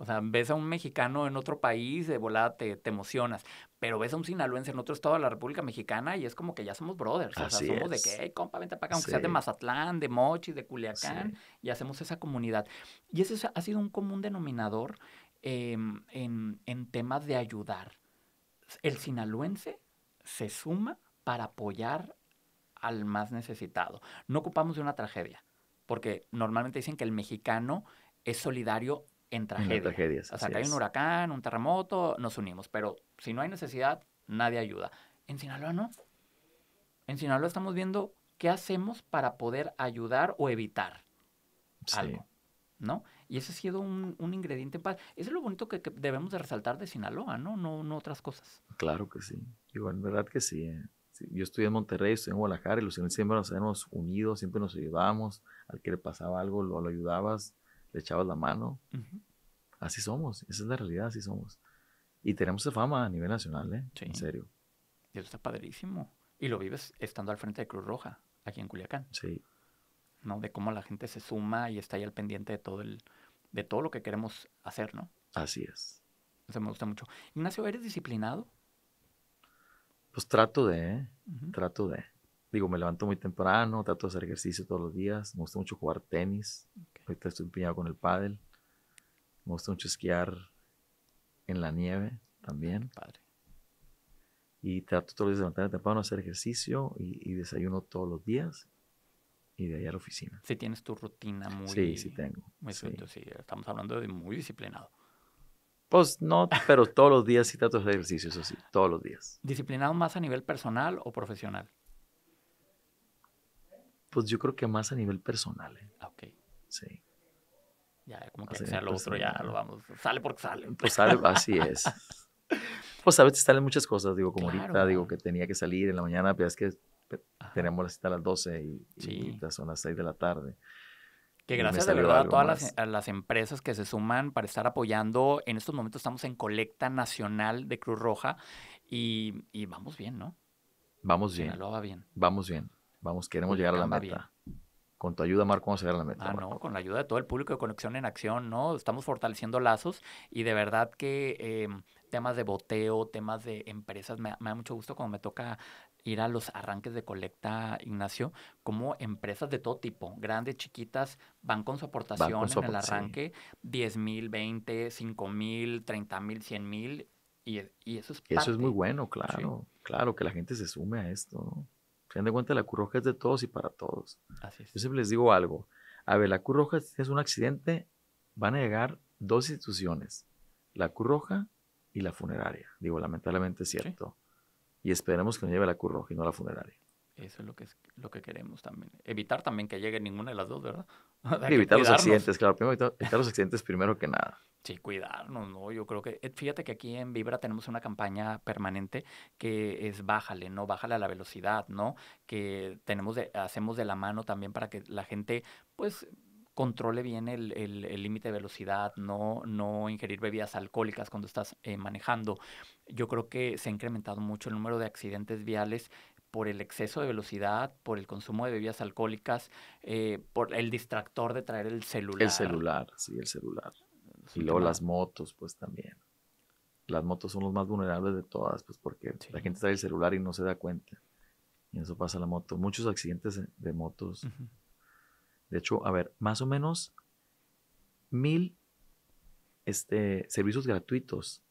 O sea, ves a un mexicano en otro país, de volada te, emocionas. Pero ves a un sinaloense en otro estado de la República Mexicana y es como que ya somos brothers. o sea, somos de que, hey, compa, vente para acá, aunque sea de Mazatlán, de Mochi de Culiacán, y hacemos esa comunidad. Y eso ha sido un común denominador em, en, en temas de ayudar. El sinaloense se suma para apoyar al más necesitado. No ocupamos de una tragedia, porque normalmente dicen que el mexicano es solidario en tragedias. o sea, que hay un huracán, un terremoto, nos unimos, pero si no hay necesidad, nadie ayuda. En Sinaloa no. En Sinaloa estamos viendo qué hacemos para poder ayudar o evitar algo, ¿no? Y ese ha sido un, ingrediente para... Eso es lo bonito que, debemos de resaltar de Sinaloa, ¿no? ¿no? No otras cosas. Claro que sí. Igual, en verdad que sí. Eh. Yo estoy en Monterrey, estoy en Guadalajara y los siempre nos hemos unido, siempre nos ayudamos, Al que le pasaba algo, lo ayudabas le echabas la mano. Así somos, esa es la realidad, así somos. Y tenemos esa fama a nivel nacional, ¿eh? En serio. Y eso está padrísimo. Y lo vives estando al frente de Cruz Roja, aquí en Culiacán. Sí. ¿No? De cómo la gente se suma y está ahí al pendiente de todo, el, de todo lo que queremos hacer, ¿no? Así es. Eso me gusta mucho. Ignacio, ¿eres disciplinado? Pues trato de, ¿eh? trato de. Digo, me levanto muy temprano, trato de hacer ejercicio todos los días. Me gusta mucho jugar tenis. Ahorita estoy empeñado con el pádel. Me gusta mucho esquiar en la nieve también. Ah, padre. Y trato todos los días de levantarme temprano, hacer ejercicio y, desayuno todos los días. Y de ahí a la oficina. si tienes tu rutina muy. Sí, sí tengo. Muy sí. Estamos hablando de muy disciplinado. Pues no, pero todos los días sí trato de hacer ejercicio, eso sí, todos los días. ¿Disciplinado más a nivel personal o profesional? Pues yo creo que más a nivel personal. ¿eh? Ah, ok. Sí. Ya, como que sea lo pues, otro, ya lo vamos. Sale porque sale. Pues sale, así es. pues a veces salen muchas cosas, digo, como ahorita, digo, que tenía que salir en la mañana, pero pues, es que tenemos la cita a las 12 y, sí. son las 6 de la tarde. Que gracias de verdad a todas las, a las, empresas que se suman para estar apoyando. En estos momentos estamos en colecta nacional de Cruz Roja y, y vamos bien, ¿no? Vamos bien. va bien. Vamos bien. Vamos, queremos llegar a la meta. Con tu ayuda, Marco, vamos a la meta. Ah, no, con la ayuda de todo el público de Conexión en Acción, ¿no? Estamos fortaleciendo lazos y de verdad que em, temas de boteo, temas de empresas, me, da mucho gusto cuando me toca ir a los arranques de colecta, Ignacio, como empresas de todo tipo, grandes, chiquitas, van con su aportación en el arranque, 10 mil, 20, 5 mil, 30 mil, 100 mil, y, eso es... Eso es muy bueno, claro, claro, que la gente se sume a esto. Se de cuenta, la curroja es de todos y para todos. Así Yo siempre les digo algo. A ver, la curroja, si es un accidente, van a llegar dos instituciones. La curroja y la funeraria. Digo, lamentablemente es cierto. Y esperemos que no lleve la curroja y no la funeraria. Eso es lo que, es, lo que queremos también. Evitar también que llegue ninguna de las dos, ¿verdad? evitar los accidentes, claro. Primero evitar, los accidentes primero que nada. Sí, cuidarnos, ¿no? Yo creo que, eh, fíjate que aquí en Vibra tenemos una campaña permanente que es bájale, ¿no? Bájale a la velocidad, ¿no? Que tenemos hacemos de la mano también para que la gente, pues, controle bien el límite de velocidad, no, no ingerir bebidas alcohólicas cuando estás eh, manejando. Yo creo que se ha incrementado mucho el número de accidentes viales por el exceso de velocidad, por el consumo de bebidas alcohólicas, eh, por el distractor de traer el celular. El celular, sí, el celular. Y luego las motos, pues también. Las motos son los más vulnerables de todas, pues porque la gente trae el celular y no se da cuenta. Y eso pasa la moto. Muchos accidentes de motos. De hecho, a ver, más o menos mil este, servicios gratuitos,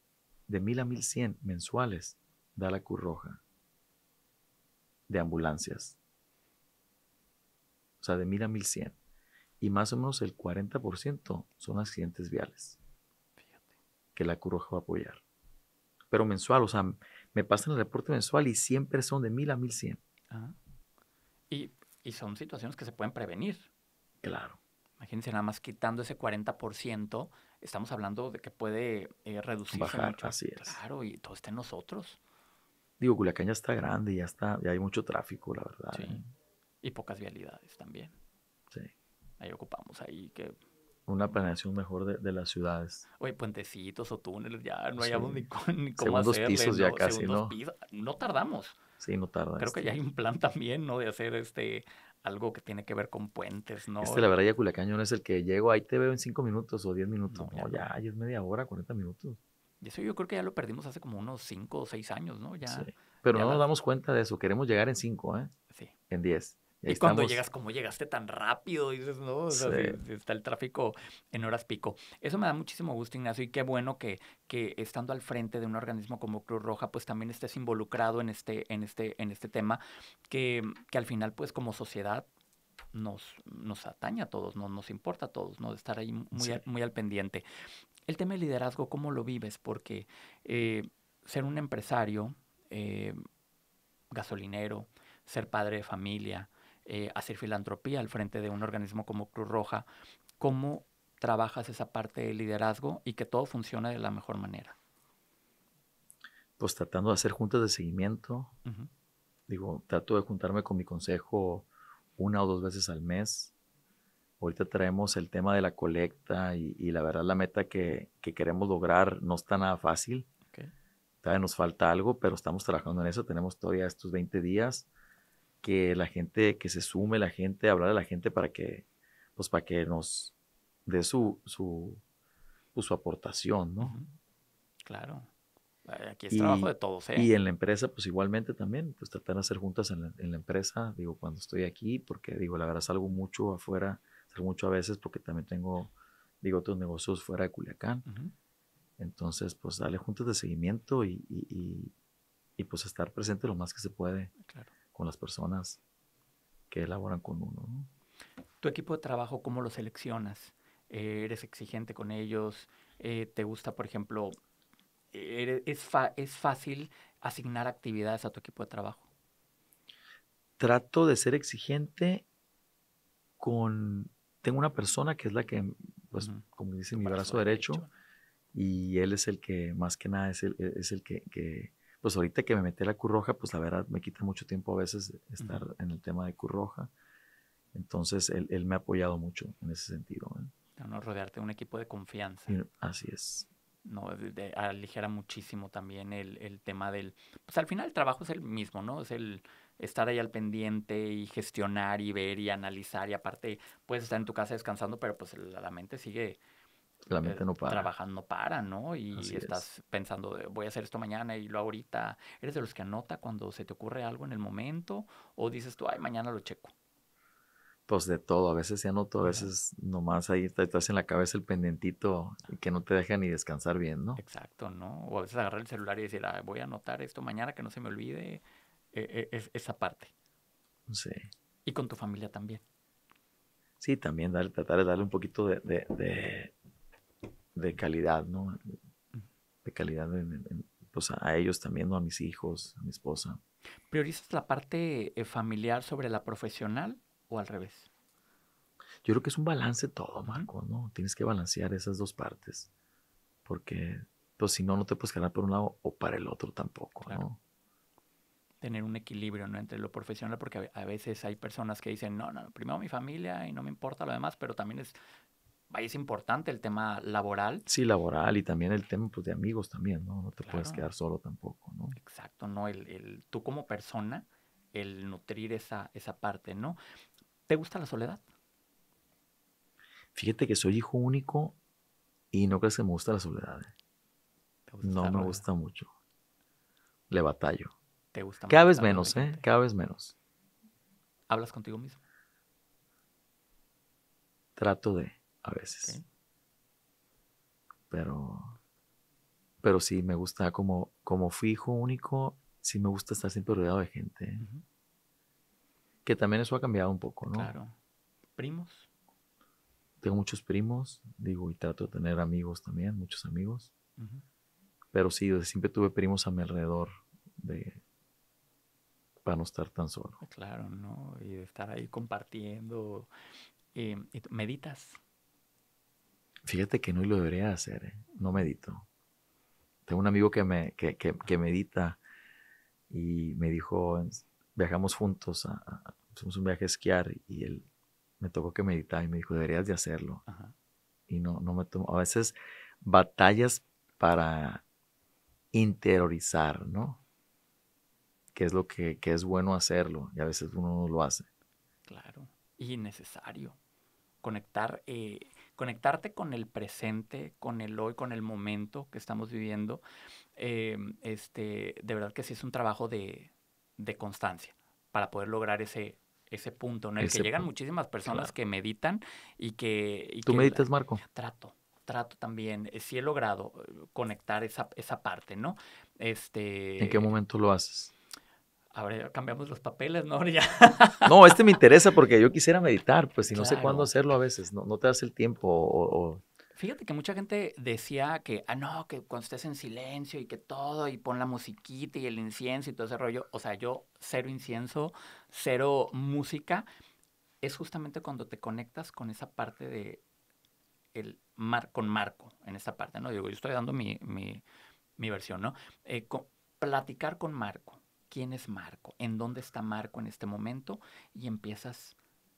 de mil a mil cien mensuales, da la Cruz Roja de ambulancias. O sea, de 1000 a 1100. Y más o menos el 40% son accidentes viales. Fíjate. Que la Cruz va a apoyar. Pero mensual, o sea, me pasan el reporte mensual y siempre son de 1000 a 1100. Ajá. Y, son situaciones que se pueden prevenir. Claro. Imagínense nada más quitando ese 40%, estamos hablando de que puede eh, reducirse Bajar, Así es. Claro, y todo está en nosotros. Digo, Culiacán ya está grande, ya está, ya hay mucho tráfico, la verdad. Sí. ¿eh? Y pocas vialidades también. Sí. Ahí ocupamos ahí que una planeación mejor de, las ciudades. Oye, puentecitos o túneles, ya no hay ni, cómo hacer. Segundos pisos ya casi, ¿no? no tardamos. Sí, no tarda. Creo que este. ya hay un plan también, ¿no? De hacer este algo que tiene que ver con puentes, ¿no? Este, la verdad, ya Culiacán no es el que llego, ahí te veo en cinco minutos o diez minutos. No, ya, ya, es media hora, cuarenta minutos eso yo creo que ya lo perdimos hace como unos cinco o seis años, ¿no? Pero no nos damos cuenta de eso. Queremos llegar en cinco, ¿eh? Sí. En 10. Y, cuando llegas, como llegaste tan rápido? Dices, no, está el tráfico en horas pico. Eso me da muchísimo gusto, Ignacio, y qué bueno que, que estando al frente de un organismo como Cruz Roja, pues también estés involucrado en este, en este, en este tema, que, al final, pues como sociedad, nos, nos atañe a todos, nos importa a todos, ¿no? De Estar ahí muy, muy al pendiente el tema del liderazgo, ¿cómo lo vives? Porque eh, ser un empresario, eh, gasolinero, ser padre de familia, eh, hacer filantropía al frente de un organismo como Cruz Roja, ¿cómo trabajas esa parte de liderazgo y que todo funcione de la mejor manera? Pues tratando de hacer juntas de seguimiento. Digo, trato de juntarme con mi consejo una o dos veces al mes Ahorita traemos el tema de la colecta y, la verdad la meta que, queremos lograr no está nada fácil. Todavía nos falta algo, pero estamos trabajando en eso. Tenemos todavía estos 20 días que la gente, que se sume la gente, hablar a la gente para que, pues para que nos dé su, su, pues, aportación, ¿no? Claro. Eh, aquí es trabajo de todos, ¿eh? Y en la empresa, pues igualmente también, pues tratar de hacer juntas en la, empresa, digo, cuando estoy aquí, porque digo, la verdad salgo mucho afuera mucho a veces porque también tengo, digo, otros negocios fuera de Culiacán. Entonces, pues dale juntas de seguimiento y, pues estar presente lo más que se puede con las personas que elaboran con uno. ¿Tu equipo de trabajo cómo lo seleccionas? Eh, ¿Eres exigente con ellos? Eh, ¿Te gusta, por ejemplo, es fácil asignar actividades a tu equipo de trabajo? Trato de ser exigente con tengo una persona que es la que, pues, como dice, mi brazo, derecho, y él es el que, más que nada, es el, es el que, pues ahorita que me metí a la curroja, pues la verdad me quita mucho tiempo a veces estar en el tema de curroja. Entonces, él, él, me ha apoyado mucho en ese sentido. ¿eh? No, rodearte de un equipo de confianza. así es. No, aligera muchísimo también el, el, tema del... Pues al final el trabajo es el mismo, ¿no? Es el estar ahí al pendiente y gestionar y ver y analizar y aparte puedes estar en tu casa descansando, pero pues la, mente sigue eh, no trabajando para, ¿no? Y estás pensando, voy a hacer esto mañana y lo ahorita. ¿Eres de los que anota cuando se te ocurre algo en el momento o dices tú, ay, mañana lo checo? Pues de todo, a veces se anoto, a veces nomás ahí estás en la cabeza el pendentito que no te deja ni descansar bien, ¿no? Exacto, ¿no? O a veces agarrar el celular y decir, voy a anotar esto mañana que no se me olvide e, e, esa parte. Sí. Y con tu familia también. Sí, también darle, tratar de darle un poquito de, de, calidad, ¿no? De calidad pues, a ellos también, ¿no? A mis hijos, a mi esposa. ¿Priorizas la parte eh, familiar sobre la profesional o al revés? Yo creo que es un balance todo, Marco, ¿no? Tienes que balancear esas dos partes, porque pues si no, no te puedes ganar por un lado o para el otro tampoco, ¿no? tener un equilibrio ¿no? entre lo profesional, porque a veces hay personas que dicen, no, no, primero mi familia y no me importa lo demás, pero también es, es importante el tema laboral. Sí, laboral y también el tema pues, de amigos también, ¿no? No te puedes quedar solo tampoco, ¿no? Exacto, ¿no? El, tú como persona, el nutrir esa, esa parte, ¿no? ¿Te gusta la soledad? Fíjate que soy hijo único y no crees que me gusta la soledad. ¿eh? no me gusta mucho. Le batallo. ¿Te gusta más? Cada vez menos, ¿eh? Cada vez menos. ¿Hablas contigo mismo? Trato de, a veces. Pero, pero sí, me gusta como, como fui único, sí me gusta estar siempre rodeado de gente. Que también eso ha cambiado un poco, ¿no? Claro. ¿Primos? Tengo muchos primos, digo, y trato de tener amigos también, muchos amigos. Pero sí, siempre tuve primos a mi alrededor de para no estar tan solo. Ah, claro, ¿no? Y estar ahí compartiendo. Eh, ¿Meditas? Fíjate que no lo debería hacer, ¿eh? no medito. Tengo un amigo que, me, medita y me dijo, viajamos juntos, a, hicimos un viaje a esquiar y él me tocó que meditar y me dijo, deberías de hacerlo. Y no, no me tomo, a veces batallas para interiorizar, ¿no? qué es lo que, es bueno hacerlo y a veces uno no lo hace. Claro, y necesario. Conectar, eh, conectarte con el presente, con el hoy, con el momento que estamos viviendo, eh, este, de verdad que sí es un trabajo de, constancia para poder lograr ese, ese punto en el que llegan muchísimas personas que meditan y que... ¿Tú meditas, Marco? Trato, trato también. Eh, sí he logrado conectar esa, esa parte, ¿no? Este, ¿En qué este, momento lo haces? Ahora cambiamos los papeles, ¿no? No, este me interesa porque yo quisiera meditar, pues, y no sé cuándo hacerlo a veces, no, te das el tiempo Fíjate que mucha gente decía que, ah, no, que cuando estés en silencio y que todo, y pon la musiquita y el incienso y todo ese rollo. O sea, yo cero incienso, cero música. Es justamente cuando te conectas con esa parte de el mar, con Marco, en esta parte, ¿no? Digo, yo estoy dando mi, versión, ¿no? Eh, platicar con Marco quién es Marco, en dónde está Marco en este momento y empiezas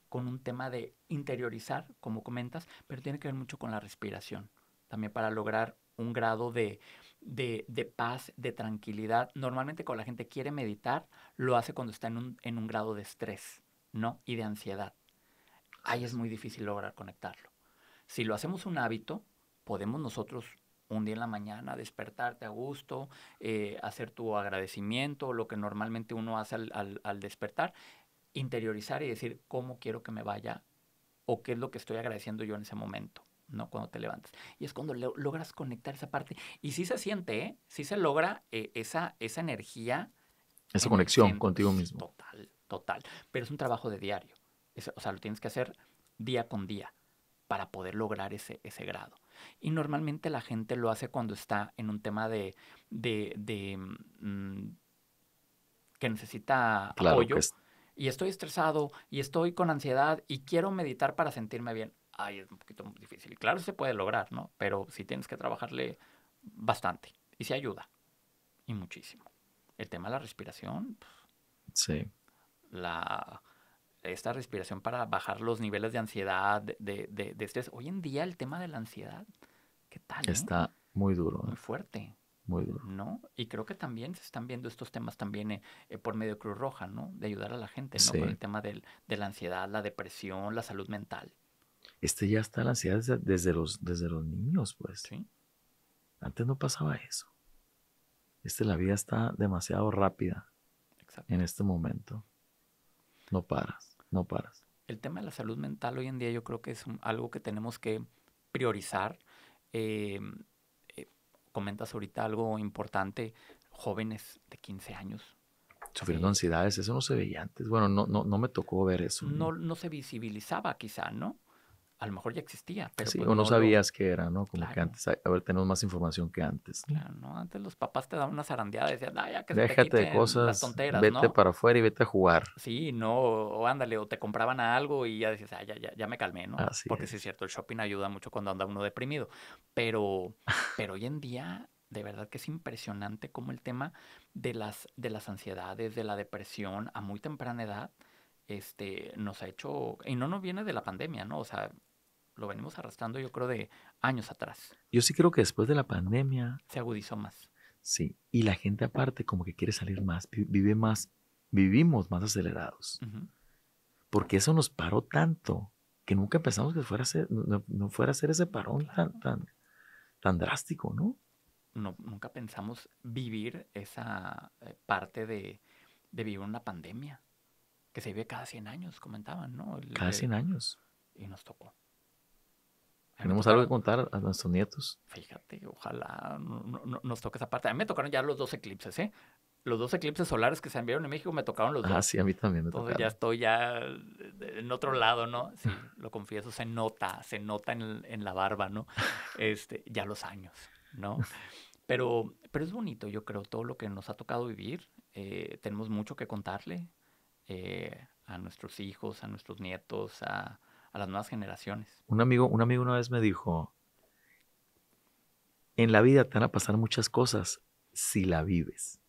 con un tema de interiorizar, como comentas, pero tiene que ver mucho con la respiración, también para lograr un grado de, de, paz, de tranquilidad. Normalmente cuando la gente quiere meditar, lo hace cuando está en un, en un grado de estrés, ¿no? Y de ansiedad. Ahí es muy difícil lograr conectarlo. Si lo hacemos un hábito, podemos nosotros un día en la mañana, despertarte a gusto, eh, hacer tu agradecimiento, lo que normalmente uno hace al, despertar, interiorizar y decir cómo quiero que me vaya o qué es lo que estoy agradeciendo yo en ese momento. ¿no? Cuando te levantas. Y es cuando logras conectar esa parte. Y sí se siente, ¿eh? Sí se logra eh, esa, energía. Esa conexión contigo mismo. Total, total. Pero es un trabajo de diario. o sea, lo tienes que hacer día con día para poder lograr ese, ese grado. Y normalmente la gente lo hace cuando está en un tema de, de, mm, que necesita apoyo. Pues. Y estoy estresado y estoy con ansiedad y quiero meditar para sentirme bien. Ay, es un poquito difícil. Y claro, se puede lograr, ¿no? Pero sí tienes que trabajarle bastante. Y se ayuda. Y muchísimo. El tema de la respiración. sí. La, esta respiración para bajar los niveles de ansiedad, de, de, estrés. Hoy en día el tema de la ansiedad, ¿qué tal? Eh? Está muy duro. Muy ¿eh? fuerte. Muy duro. ¿No? Y creo que también se están viendo estos temas también eh, por medio de Cruz Roja, ¿no? De ayudar a la gente, ¿no? Con el tema de la ansiedad, la depresión, la salud mental. Este ya está la ansiedad desde, los, desde los niños, pues. Sí. Antes no pasaba eso. Este, la vida está demasiado rápida Exacto. en este momento. No paras. No paras. El tema de la salud mental hoy en día yo creo que es algo que tenemos que priorizar. Eh, eh, comentas ahorita algo importante, jóvenes de 15 años. Sufriendo ansiedades, eso no se veía antes. Bueno, no, no, no me tocó ver eso. no, no se visibilizaba quizá, ¿no? a lo mejor ya existía. Pero sí, pues, o no, sabías que era, ¿no? Como que antes, a ver, tenemos más información que antes. Claro, ¿no? Antes los papás te daban una zarandeada, y decían, ah, ya que se te de cosas, las tonteras, vete para afuera y vete a jugar. Sí, no, o ándale, o te compraban algo y ya decías, ah, ya, ya, ya me calmé, ¿no? Porque sí es cierto, el shopping ayuda mucho cuando anda uno deprimido, pero, pero hoy en día de verdad que es impresionante cómo el tema de las, de las ansiedades, de la depresión a muy temprana edad, este, nos ha hecho, y no nos viene de la pandemia, ¿no? O sea, lo venimos arrastrando, yo creo, de años atrás. Yo sí creo que después de la pandemia. Se agudizó más. Sí, y la gente aparte como que quiere salir más, vive más, vivimos más acelerados. Porque eso nos paró tanto que nunca pensamos que fuera a ser, no, fuera a ser ese parón tan, tan, drástico, ¿no? ¿no? Nunca pensamos vivir esa eh, parte de, vivir una pandemia, que se vive cada 100 años, comentaban, ¿no? cada 100 años. Y nos tocó. Tenemos algo que contar a nuestros nietos. Fíjate, ojalá nos toque esa parte. A mí me tocaron ya los dos eclipses, ¿eh? Los dos eclipses solares que se enviaron en México me tocaron los ah, dos. Ah, sí, a mí también me Entonces tocaron. ya estoy ya eh, en otro lado, ¿no? Sí, mm. lo confieso, se nota, se nota en, la barba, ¿no? Este, ya los años, ¿no? Pero, pero es bonito, yo creo, todo lo que nos ha tocado vivir. Eh, tenemos mucho que contarle eh, a nuestros hijos, a nuestros nietos, a, a las nuevas generaciones. Un amigo, un amigo una vez me dijo, en la vida te van a pasar muchas cosas si la vives.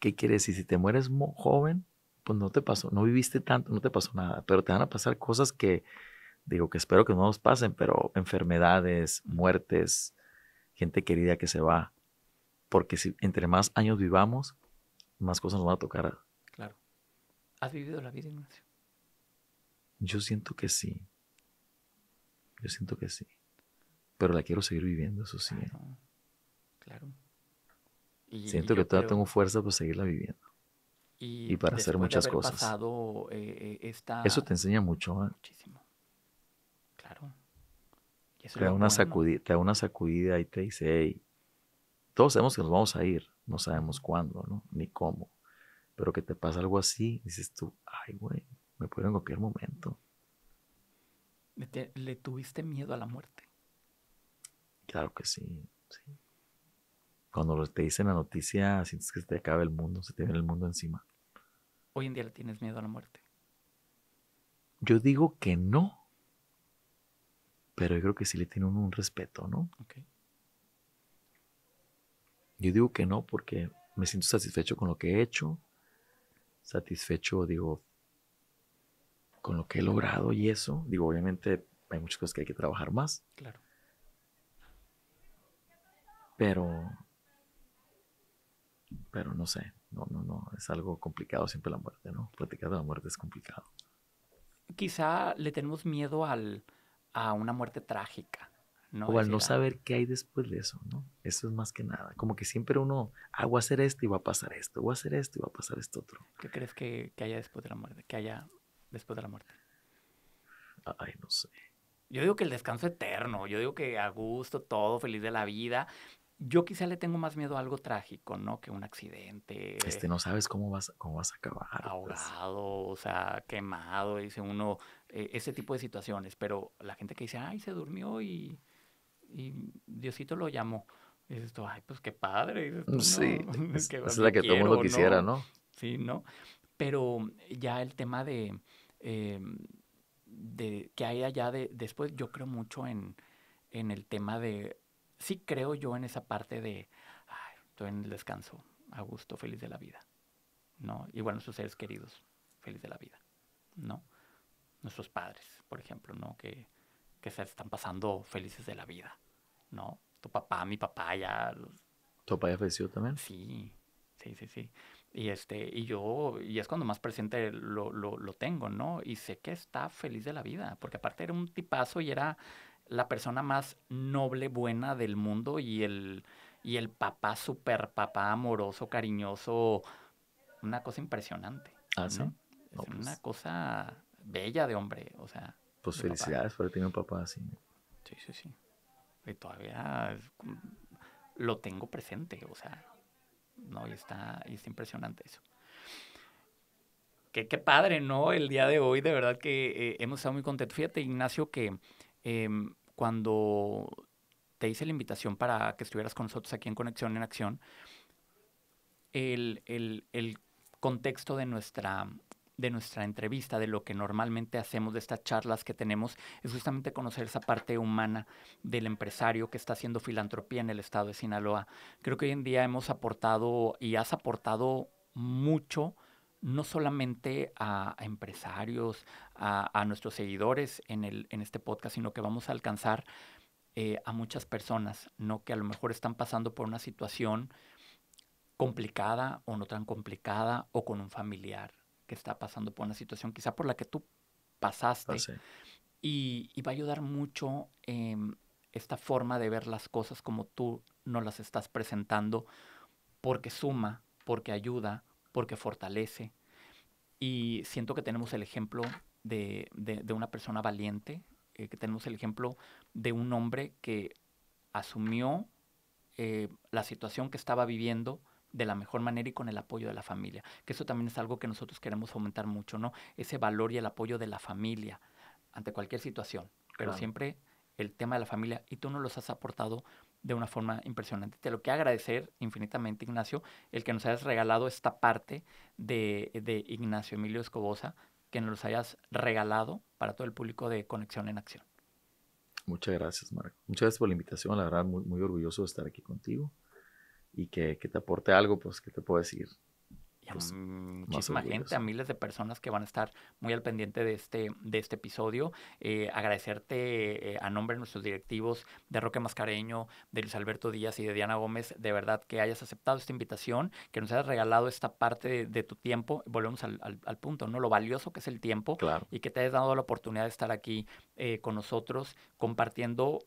¿Qué quieres? decir? Si te mueres joven, pues no te pasó, no viviste tanto, no te pasó nada, pero te van a pasar cosas que, digo, que espero que no nos pasen, pero enfermedades, muertes, gente querida que se va. Porque si entre más años vivamos, más cosas nos van a tocar. Claro. ¿Has vivido la vida, Ignacio? Yo siento que sí. Yo siento que sí. Pero la quiero seguir viviendo, eso sí. ¿eh? Claro. siento que todavía tengo fuerza para seguirla viviendo. Y, para hacer muchas cosas. Eh, eh, eso te enseña mucho. Muchísimo. Claro. Te da, una sacudida, te da, una sacudida, y te dice, hey, todos sabemos que nos vamos a ir, no sabemos cuándo, ¿no? Ni cómo. Pero que te pasa algo así, dices tú, ay, güey, me en cualquier momento. ¿Le, tuviste miedo a la muerte? Claro que sí, Cuando te dicen la noticia, sientes que se te acaba el mundo, se te viene el mundo encima. Hoy en día le tienes miedo a la muerte. Yo digo que no, pero yo creo que sí le tiene un respeto, ¿no? Ok. Yo digo que no porque me siento satisfecho con lo que he hecho, satisfecho, digo, con lo que he logrado y eso, digo, obviamente hay muchas cosas que hay que trabajar más. Claro. Pero, pero no sé, no, no, no, es algo complicado siempre la muerte, ¿no? Platicar de la muerte es complicado. Quizá le tenemos miedo al, a una muerte trágica. No o al no ah, saber qué hay después de eso, ¿no? Eso es más que nada. Como que siempre uno, ah, voy a hacer esto y va a pasar esto, voy a hacer esto y va a pasar esto otro. ¿Qué crees que, que haya después de la muerte? Que haya después de la muerte? Ay, no sé. Yo digo que el descanso eterno, yo digo que a gusto, todo, feliz de la vida. Yo quizá le tengo más miedo a algo trágico, ¿no? Que un accidente. Este, no sabes cómo vas, cómo vas a acabar. Pues. Ahogado, o sea, quemado, dice uno, e, ese tipo de situaciones. Pero la gente que dice, ay, se durmió y, Diosito lo llamó. Y dices ay, pues qué padre. sí, es, la que todo el mundo quisiera, ¿no? Sí, ¿no? Pero ya el tema de Em, de, que hay allá de, después. Yo creo mucho en, el tema de, sí creo yo en esa parte de, ay, estoy en el descanso, a gusto, feliz de la vida, ¿no? Igual nuestros seres queridos, feliz de la vida, ¿no? Nuestros padres, por ejemplo, ¿no? Que, que se están pasando felices de la vida, ¿no? Tu papá, mi papá, ya... ¿Tu papá ya falleció también? Sí, sí, sí, sí. Y, este, y yo, y es cuando más presente lo, lo, lo, tengo, ¿no? Y sé que está feliz de la vida, porque aparte era un tipazo y era la persona más noble, buena del mundo y el, y el papá, súper papá, amoroso, cariñoso, una cosa impresionante. Ah, sí. es pues una cosa bella de hombre, o sea. Pues felicidades por tener un papá así. Sí, sí, sí. Y todavía lo tengo presente, o sea, ¿no? Y está, impresionante eso. Qué, padre, ¿no? El día de hoy, de verdad que eh, hemos estado muy contentos. Fíjate, Ignacio, que em, cuando te hice la invitación para que estuvieras con nosotros aquí en Conexión en Acción, el contexto de nuestra de nuestra entrevista, de lo que normalmente hacemos, de estas charlas que tenemos, es justamente conocer esa parte humana del empresario que está haciendo filantropía en el estado de Sinaloa. Creo que hoy en día hemos aportado y has aportado mucho no solamente a, empresarios, a, nuestros seguidores en, el, en este podcast, sino que vamos a alcanzar eh, a muchas personas, ¿no? Que a lo mejor están pasando por una situación complicada o no tan complicada o con un familiar que está pasando por una situación, quizá por la que tú pasaste. Y, va a ayudar mucho em, esta forma de ver las cosas como tú no las estás presentando, porque suma, porque ayuda, porque fortalece. Y siento que tenemos el ejemplo de, una persona valiente, eh, que tenemos el ejemplo de un hombre que asumió eh, la situación que estaba viviendo, de la mejor manera y con el apoyo de la familia. Que eso también es algo que nosotros queremos fomentar mucho, ¿no? Ese valor y el apoyo de la familia ante cualquier situación. Pero siempre el tema de la familia y tú nos los has aportado de una forma impresionante. Te lo que agradecer infinitamente, Ignacio, el que nos hayas regalado esta parte de, Ignacio Emilio Escobosa, que nos los hayas regalado para todo el público de Conexión en Acción. Muchas gracias, Marco. Muchas gracias por la invitación. La verdad, muy, muy orgulloso de estar aquí contigo y que, que te aporte algo, pues, que te puedo decir? Pues, muchísima gente, a miles de personas que van a estar muy al pendiente de este, de este episodio. Eh, agradecerte eh, a nombre de nuestros directivos de Roque Mascareño, de Luis Alberto Díaz y de Diana Gómez, de verdad que hayas aceptado esta invitación, que nos hayas regalado esta parte de, tu tiempo. Volvemos al, punto, ¿no? Lo valioso que es el tiempo claro. y que te hayas dado la oportunidad de estar aquí eh, con nosotros compartiendo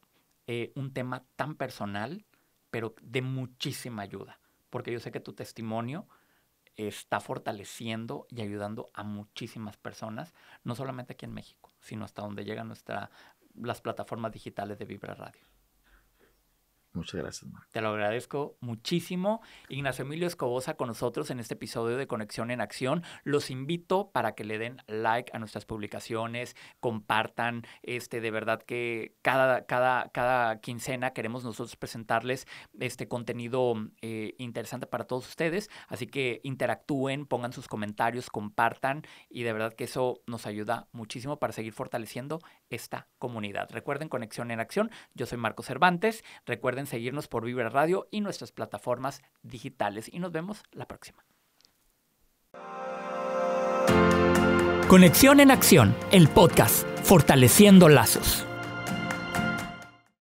un tema tan personal pero de muchísima ayuda, porque yo sé que tu testimonio está fortaleciendo y ayudando a muchísimas personas, no solamente aquí en México, sino hasta donde llegan nuestra, las plataformas digitales de Vibra Radio. Muchas gracias, Marco. Te lo agradezco muchísimo. Ignacio Emilio Escobosa con nosotros en este episodio de Conexión en Acción. Los invito para que le den like a nuestras publicaciones, compartan. Este, de verdad que cada, cada, cada quincena queremos nosotros presentarles este contenido eh, interesante para todos ustedes. Así que interactúen, pongan sus comentarios, compartan y de verdad que eso nos ayuda muchísimo para seguir fortaleciendo esta comunidad. Recuerden Conexión en Acción. Yo soy Marco Cervantes. Recuerden seguirnos por Vibra Radio y nuestras plataformas digitales. Y nos vemos la próxima. Conexión en Acción, el podcast, fortaleciendo lazos.